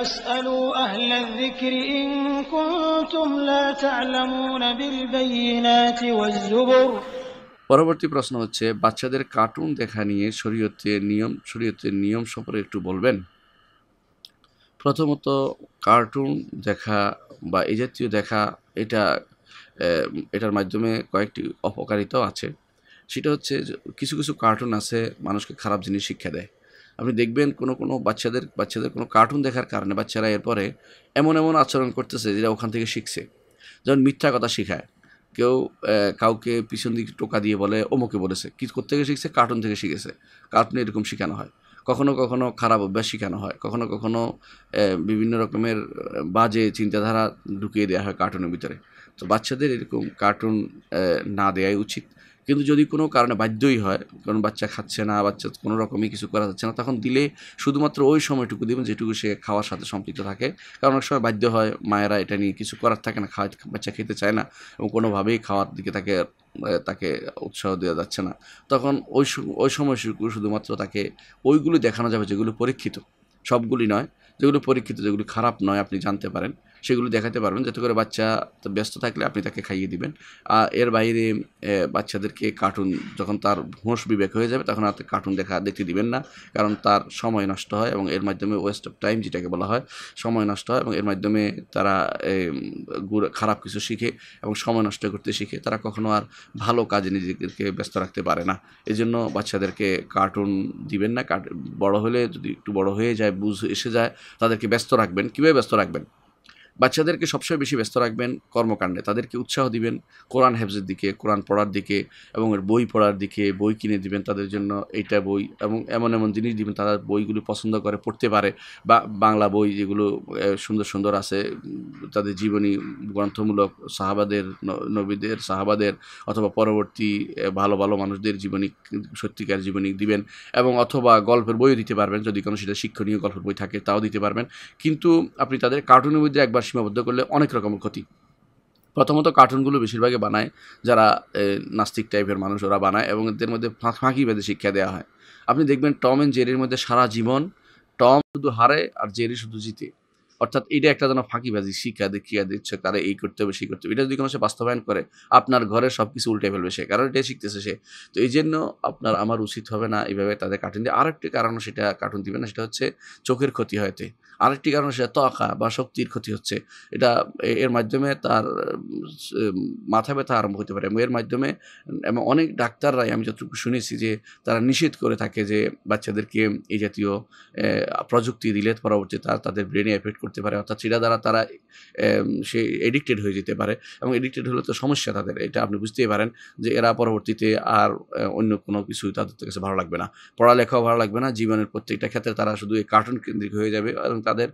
পরবর্তী প্রশ্ন হচ্ছে বাচ্চাদের কার্টুন দেখা নিয়ে শরীয়তের নিয়ম শরীয়তের নিয়ম সম্পর্কে একটু বলবেন প্রথমত কার্টুন দেখা বা এই জাতীয় দেখা এটা এটার মাধ্যমে কয়েকটি অপকারিতাও আছে সেটা হচ্ছে কিছু কিছু কার্টুন আছে মানুষকে খারাপ জিনিস শিক্ষা দেয় আপনি দেখবেন কোনো কোনো বাচ্চাদের বাচ্চাদের কোনো কার্টুন দেখার কারণে বাচ্চারা এরপরে এমন এমন আচরণ করতেছে যেটা ওখান থেকে শিখছে যেমন মিথ্যা কথা শেখায় কেউ কাউকে পিছন দিকে টোকা দিয়ে বলে অমুকে বলেছে কি থেকে শিখছে কার্টুন থেকে শিখেছে কার্টুনে এরকম শেখানো হয় কখনো কখনো খারাপ অভ্যাস শেখানো হয় কখনো কখনো বিভিন্ন রকমের বাজে চিন্তাধারা ঢুকিয়ে দেওয়া হয় কার্টুনের ভিতরে তো বাচ্চাদের এরকম কার্টুন না দেওয়াই উচিত কিন্তু যদি কোনো কারণে বাধ্যই হয় কারণ বাচ্চা খাচ্ছে না বাচ্চা কোনো রকমই কিছু করা যাচ্ছে না তখন দিলে শুধুমাত্র ওই সময়টুকু দিবেন যেটুকু সে খাওয়ার সাথে সম্পৃক্ত থাকে কারণ অনেক সময় বাধ্য হয় মায়েরা এটা নিয়ে কিছু করার থাকে না খাওয়া বাচ্চা খেতে চায় না এবং কোনোভাবেই খাওয়ার দিকে তাকে তাকে উৎসাহ দেওয়া যাচ্ছে না তখন ওই ওই সময়টুকু শুধুমাত্র তাকে ওইগুলো দেখানো যাবে যেগুলো পরীক্ষিত সবগুলি নয় যেগুলো পরীক্ষিত যেগুলো খারাপ নয় আপনি জানতে পারেন সেগুলো দেখাতে পারবেন যাতে করে বাচ্চা ব্যস্ত থাকলে আপনি তাকে খাইয়ে দিবেন আর এর বাইরে বাচ্চাদেরকে কার্টুন যখন তার হোঁস বিবেক হয়ে যাবে তখন আর কার্টুন দেখা দেখতে দিবেন না কারণ তার সময় নষ্ট হয় এবং এর মাধ্যমে ওয়েস্ট অফ টাইম যেটাকে বলা হয় সময় নষ্ট হয় এবং এর মাধ্যমে তারা খারাপ কিছু শিখে এবং সময় নষ্ট করতে শিখে তারা কখনো আর ভালো কাজে নিজেদেরকে ব্যস্ত রাখতে পারে না এই জন্য বাচ্চাদেরকে কার্টুন দিবেন না বড় হলে যদি একটু বড় হয়ে যায় বুঝ এসে যায় তাদেরকে ব্যস্ত রাখবেন কীভাবে ব্যস্ত রাখবেন বাচ্চাদেরকে সবসময় বেশি ব্যস্ত রাখবেন কর্মকাণ্ডে তাদেরকে উৎসাহ দিবেন কোরআন হেফজের দিকে কোরআন পড়ার দিকে এবং এর বই পড়ার দিকে বই কিনে দিবেন তাদের জন্য এইটা বই এবং এমন এমন জিনিস দিবেন তারা বইগুলি পছন্দ করে পড়তে পারে বা বাংলা বই যেগুলো সুন্দর সুন্দর আছে তাদের জীবনী গ্রন্থমূলক সাহাবাদের নবীদের সাহাবাদের অথবা পরবর্তী ভালো ভালো মানুষদের জীবনী সত্যিকার জীবনী দিবেন এবং অথবা গল্পের বইও দিতে পারবেন যদি কোনো সেটা শিক্ষণীয় গল্পের বই থাকে তাও দিতে পারবেন কিন্তু আপনি তাদের কার্টুনের মধ্যে একবার সীমাবদ্ধ করলে অনেক রকমের ক্ষতি প্রথমত কার্টুনগুলো বেশিরভাগই বানায় যারা নাস্তিক টাইপের মানুষ ওরা বানায় এবং এদের মধ্যে ফাঁকি বেঁধে শিক্ষা দেওয়া হয় আপনি দেখবেন টম অ্যান্ড জেরির মধ্যে সারা জীবন টম শুধু হারে আর জেরি শুধু জিতে অর্থাৎ এটা একটা যেন ফাঁকিবাজি শিক্ষা দেখিয়া দিচ্ছে তারা এই করতে হবে সেই করতে হবে এটা যদি কোনো সে বাস্তবায়ন করে আপনার ঘরে সব কিছু উল্টে ফেলবে সে কারণ এটা শিখতেছে সে তো এই জন্য আপনার আমার উচিত হবে না এইভাবে তাদের কার্টুন দিয়ে আর একটি কারণ সেটা কার্টুন দিবে না সেটা হচ্ছে চোখের ক্ষতি হয়তে আরেকটি কারণে সে তকা বা শক্তির ক্ষতি হচ্ছে এটা এর মাধ্যমে তার মাথা ব্যথা আরম্ভ হতে পারে এবং এর মাধ্যমে এবং অনেক ডাক্তাররাই আমি যতটুকু শুনেছি যে তারা নিষেধ করে থাকে যে বাচ্চাদেরকে এই জাতীয় প্রযুক্তি দিলে পরবর্তী তার তাদের ব্রেনে এফেক্ট করতে পারে অর্থাৎ সেটা দ্বারা তারা সে এডিক্টেড হয়ে যেতে পারে এবং এডিক্টেড হলে তো সমস্যা তাদের এটা আপনি বুঝতেই পারেন যে এরা পরবর্তীতে আর অন্য কোনো কিছুই তাদের কাছে ভালো লাগবে না পড়ালেখাও ভালো লাগবে না জীবনের প্রত্যেকটা ক্ষেত্রে তারা শুধু এই কার্টুন কেন্দ্রিক হয়ে যাবে এবং তাদের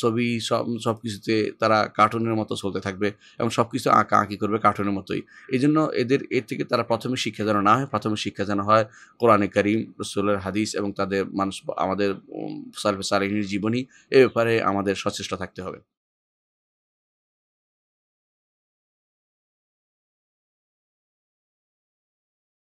ছবি সব সব কিছুতে তারা কার্টুনের মতো চলতে থাকবে এবং সব কিছু আঁকা আঁকি করবে কার্টুনের মতোই এই জন্য এদের এর থেকে তারা প্রাথমিক শিক্ষা যেন না হয় প্রথমে শিক্ষা যেন হয় কোরআনে করিম রসুলের হাদিস এবং তাদের মানুষ আমাদের সার্ভে সারিনীর জীবনী এ ব্যাপারে আমাদের সচেষ্ট থাকতে হবে